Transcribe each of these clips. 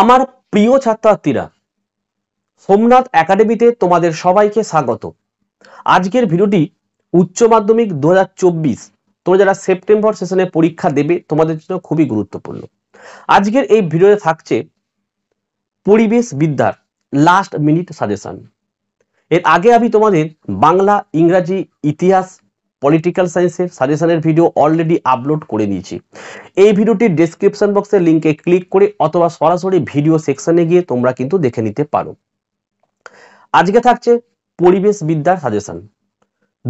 আমার প্রিয় ছাত্রছাত্রীরা সোমনাথ একাডেমিতে তোমাদের সবাইকে স্বাগত আজকের ভিডিওটি উচ্চ মাধ্যমিক দু হাজার চব্বিশ তোমরা যারা সেপ্টেম্বর সেশনে পরীক্ষা দেবে তোমাদের জন্য খুবই গুরুত্বপূর্ণ আজকের এই ভিডিওতে থাকছে পরিবেশ বিদ্যার লাস্ট মিনিট সাজেশন এর আগে আমি তোমাদের বাংলা ইংরাজি ইতিহাস পলিটিক্যাল সায়েন্সের সাজেশনের ভিডিও অলরেডি আপলোড করে দিয়েছি এই ভিডিওটির ডেসক্রিপশন বক্সের লিঙ্কে ক্লিক করে অথবা সরাসরি ভিডিও সেকশনে গিয়ে তোমরা কিন্তু দেখে নিতে পারো আজকে থাকছে পরিবেশ বিদ্যার সাজেশন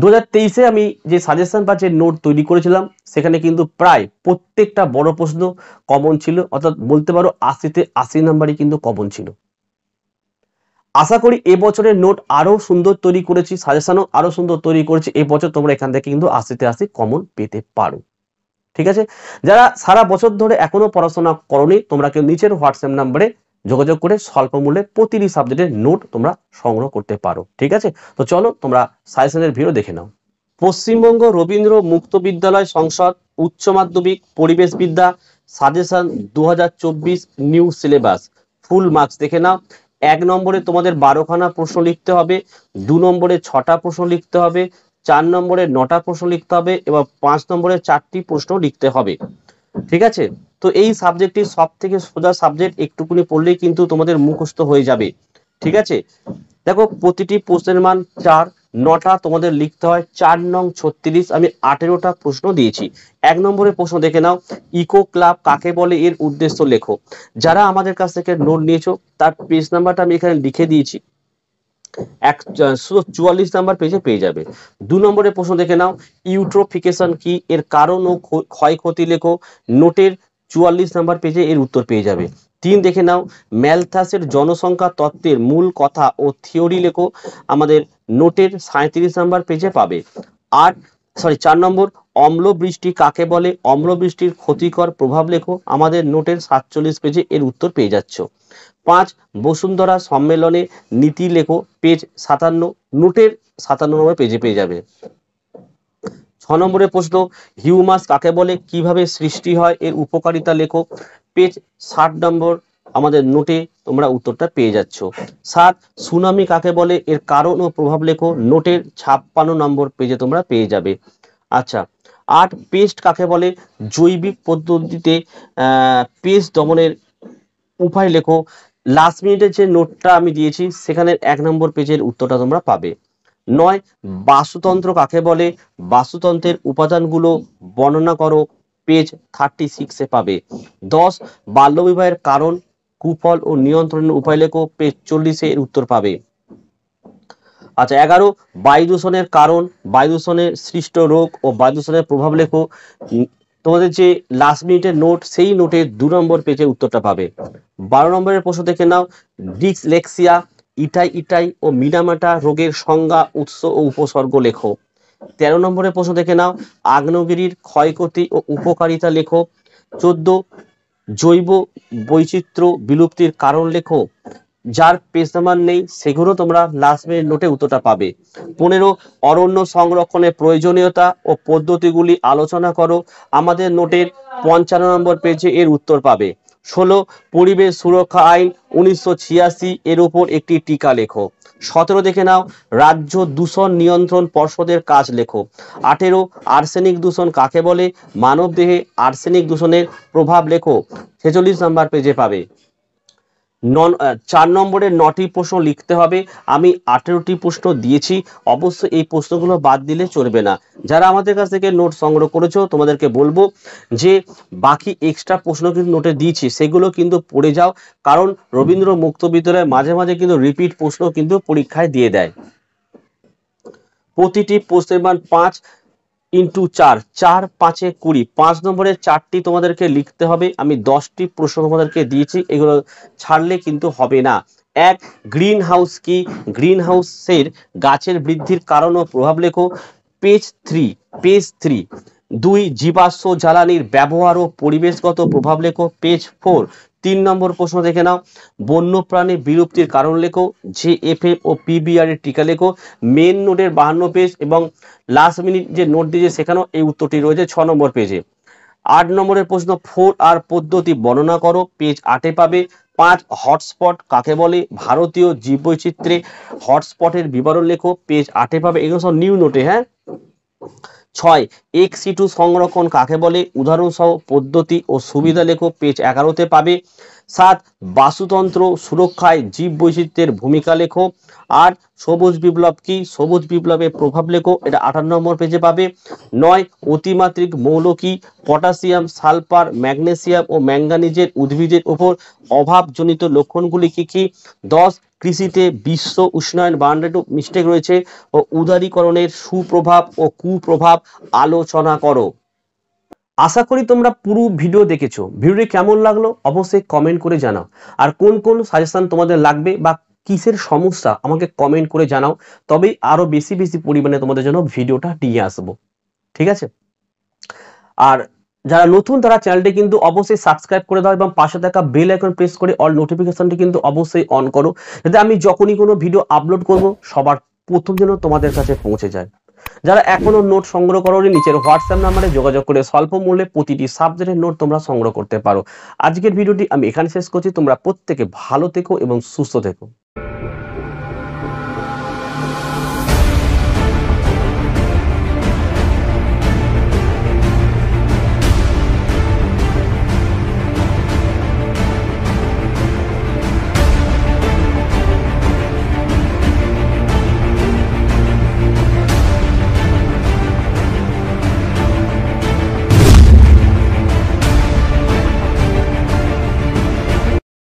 দু হাজার তেইশে আমি যে সাজেশন বা যে নোট তৈরি করেছিলাম সেখানে কিন্তু প্রায় প্রত্যেকটা বড় প্রশ্ন কমন ছিল অর্থাৎ বলতে পারো আশিতে আশি নাম্বারই কিন্তু কমন ছিল আশা করি এবছরের নোট আরও সুন্দর তৈরি করেছি সাজেশানও আরও সুন্দর তৈরি করেছি এবছর তোমরা এখান থেকে কিন্তু আস্তে আস্তে কমন পেতে পারো ঠিক আছে যারা সারা বছর ধরে এখনো পড়াশোনা করনি তোমরা কেউ নিচের হোয়াটসঅ্যাপ নাম্বারে যোগাযোগ করে স্বল্প মূল্যে প্রতিটি সাবজেক্টের নোট তোমরা সংগ্রহ করতে পারো ঠিক আছে তো চলো তোমরা সাজেশনের ভিড়ও দেখে নাও পশ্চিমবঙ্গ রবীন্দ্র মুক্ত বিদ্যালয় সংসদ উচ্চ মাধ্যমিক পরিবেশ বিদ্যা সাজেশন দু নিউ সিলেবাস ফুল মার্কস দেখে নাও এক নম্বরে তোমাদের বারোখানা প্রশ্ন লিখতে হবে দু নম্বরে ছটা প্রশ্ন লিখতে হবে চার নম্বরে নটা প্রশ্ন লিখতে হবে এবং পাঁচ নম্বরে চারটি প্রশ্ন লিখতে হবে ঠিক আছে তো এই সাবজেক্টটি সব থেকে সোজা সাবজেক্ট একটুকুনি পড়লেই কিন্তু তোমাদের মুখস্থ হয়ে যাবে ঠিক আছে দেখো প্রতিটি প্রশ্নের মান চার নটা তোমাদের লিখতে হয় চার নং ছত্রিশ আমি আঠেরোটা প্রশ্ন দিয়েছি এক নম্বরে প্রশ্ন দেখে নাও ইকো ক্লাব কাকে বলে এর উদ্দেশ্য লেখো যারা আমাদের কাছ থেকে নোট নিয়েছো তার পেজ নাম্বারটা আমি এখানে লিখে দিয়েছি এক শুধু চুয়াল্লিশ নাম্বার পেজে পেয়ে যাবে দু নম্বরের প্রশ্ন দেখে নাও ইউট্রোফিকেশন কি এর কারণ ও ক্ষয়ক্ষতি লেখো নোটের চুয়াল্লিশ নাম্বার পেজে এর উত্তর পেয়ে যাবে তিন দেখে নাও ম্যালথাসের জনসংখ্যা তত্ত্বের মূল কথা ও থিওরি লেখো আমাদের নোটের সাঁত্রিশ নম্বর পেজে পাবে আট সরি চার নম্বর অম্ল বৃষ্টি কাকে বলে অম্ল বৃষ্টির ক্ষতিকর প্রভাব লেখো আমাদের নোটের সাতচল্লিশ পেজে এর উত্তর পেয়ে যাচ্ছ পাঁচ বসুন্ধরা সম্মেলনে নীতি লেখো পেজ সাতান্ন নোটের সাতান্ন নম্বর পেজে পেয়ে যাবে ছ নম্বরে প্রশ্ন হিউমাস কাকে বলে কিভাবে সৃষ্টি হয় এর উপকারিতা লেখো পেজ ষাট নম্বর আমাদের নোটে তোমরা উত্তরটা পেয়ে যাচ্ছ সাত সুনামি কাকে বলে এর কারণ ও প্রভাব লেখো নোটের ছাপ্পান্ন নম্বর পেজে তোমরা পেয়ে যাবে আচ্ছা আট পেস্ট কাকে বলে জৈবিক পদ্ধতিতে পেস্ট দমনের উপায় লেখো লাস্ট মিনিটের যে নোটটা আমি দিয়েছি সেখানে এক নম্বর পেজের উত্তরটা তোমরা পাবে নয় বাস্তুতন্ত্র কাকে বলে বাস্তুতন্ত্রের উপাদানগুলো বর্ণনা করো পেজ থার্টি সিক্সে পাবে দশ বাল্যবিবাহের কারণ কুফল ও নিয়ন্ত্রণের উপায় লেখো পেজ চল্লিশে এর উত্তর পাবে আচ্ছা এগারো বায়ু দূষণের কারণ বায়ু দূষণের সৃষ্ট রোগ ও বায়ু দূষণের প্রভাব লেখো তোমাদের যে লাস্ট মিনিটের নোট সেই নোটের দু নম্বর পেজে উত্তরটা পাবে বারো নম্বরের প্রশ্ন দেখে নাও ডিক্স লেক্সিয়া ইটাই ইটাই ও মিনামাটা রোগের সংজ্ঞা উৎস ও উপসর্গ লেখো তেরো নম্বরের প্রশ্ন দেখে নাও আগ্নেয়গিরির ক্ষয়ক্ষতি ও উপকারিতা লেখো চোদ্দ জৈব বৈচিত্র্য বিলুপ্তির কারণ লেখো যার পেশামান নেই সেগুলো তোমরা লাস্ট মিনিট নোটে উত্তরটা পাবে পনেরো অরণ্য সংরক্ষণের প্রয়োজনীয়তা ও পদ্ধতিগুলি আলোচনা করো আমাদের নোটের পঞ্চান্ন নম্বর পেজে এর উত্তর পাবে ষোলো পরিবেশ সুরক্ষা আইন উনিশশো এর উপর একটি টিকা লেখো সতেরো দেখে নাও রাজ্য দূষণ নিয়ন্ত্রণ পর্ষদের কাজ লেখো আঠেরো আর্সেনিক দূষণ কাকে বলে মানব দেহে আর্সেনিক দূষণের প্রভাব লেখো ছেচল্লিশ নাম্বার পেজে পাবে নন চার নম্বরে নটি প্রশ্ন লিখতে হবে আমি আঠেরোটি প্রশ্ন দিয়েছি অবশ্য এই প্রশ্নগুলো বাদ দিলে চলবে না যারা আমাদের কাছ থেকে নোট সংগ্রহ করেছো তোমাদেরকে বলবো যে বাকি এক্সট্রা প্রশ্ন কিন্তু নোটে দিয়েছি সেগুলো কিন্তু পড়ে যাও কারণ রবীন্দ্র মুক্ত বিদ্যালয়ে মাঝে মাঝে কিন্তু রিপিট প্রশ্ন কিন্তু পরীক্ষায় দিয়ে দেয় প্রতিটি প্রশ্নের মান পাঁচ ইন্টু চার চার পাঁচে কুড়ি পাঁচ নম্বরের চারটি তোমাদেরকে লিখতে হবে আমি দশটি প্রশ্ন তোমাদেরকে দিয়েছি এগুলো ছাড়লে কিন্তু হবে না এক গ্রিন হাউস কি গ্রিন হাউসের গাছের বৃদ্ধির কারণ ও প্রভাব লেখো পেজ থ্রি পেজ থ্রি দুই জীবাশ্ম জ্বালানির ব্যবহার ও পরিবেশগত প্রভাব লেখো পেজ ফোর তিন নম্বর প্রশ্ন দেখে নাও বন্যপ্রাণী বিলুপ্তির কারণ লেখো জে এফ এফ ও পিবিআর এর টিকা লেখো মেন নোটের বাহান্ন পেজ এবং লাস্ট মিনিট যে নোট দিয়েছে সেখানেও এই উত্তরটি রয়েছে ছ নম্বর পেজে আট নম্বরের প্রশ্ন ফোর আর পদ্ধতি বর্ণনা করো পেজ আটে পাবে পাঁচ হটস্পট কাকে বলে ভারতীয় জীব জীববৈচিত্র্যে হটস্পটের বিবরণ লেখো পেজ আটে পাবে এগুলো সব নিউ নোটে হ্যাঁ ছয় এক্স ইটু সংরক্ষণ কাকে বলে উদাহরণসহ পদ্ধতি ও সুবিধা লেখো পেজ এগারোতে পাবে সাত বাস্তুতন্ত্র সুরক্ষায় জীব বৈচিত্র্যের ভূমিকা লেখো আর সবুজ বিপ্লব কি সবুজ বিপ্লবের প্রভাব লেখো এটা আটান্ন নম্বর পেজে পাবে নয় অতিমাত্রিক মৌল কি পটাশিয়াম সালফার ম্যাগনেসিয়াম ও ম্যাঙ্গানিজের উদ্ভিদের ওপর অভাবজনিত লক্ষণগুলি কি কি দশ কৃষিতে বিশ্ব উষ্ণায়ন বাউন্ডারি মিস্টেক রয়েছে ও উদারীকরণের সুপ্রভাব ও কুপ্রভাব আলোচনা করো আশা করি তোমরা পুরো ভিডিও দেখেছো ভিডিওটি কেমন লাগলো অবশ্যই কমেন্ট করে জানাও আর কোন কোন সাজেশন তোমাদের লাগবে বা কিসের সমস্যা আমাকে কমেন্ট করে জানাও তবেই আরো বেশি বেশি পরিমাণে তোমাদের জন্য ভিডিওটা নিয়ে আসবো ঠিক আছে আর যারা নতুন তারা চ্যানেলটি কিন্তু অবশ্যই সাবস্ক্রাইব করে দাও এবং পাশে থাকা বেল আইকন প্রেস করে অল নোটিফিকেশনটি কিন্তু অবশ্যই অন করো যাতে আমি যখনই কোনো ভিডিও আপলোড করব সবার প্রথম যেন তোমাদের কাছে পৌঁছে যায় যারা এখনো নোট সংগ্রহ করো নিচের হোয়াটসঅ্যাপ নাম্বারে যোগাযোগ করে স্বল্প মূল্যে প্রতিটি সাবজেক্টের নোট তোমরা সংগ্রহ করতে পারো আজকের ভিডিওটি আমি এখানে শেষ করছি তোমরা প্রত্যেকে ভালো থেকো এবং সুস্থ থেকো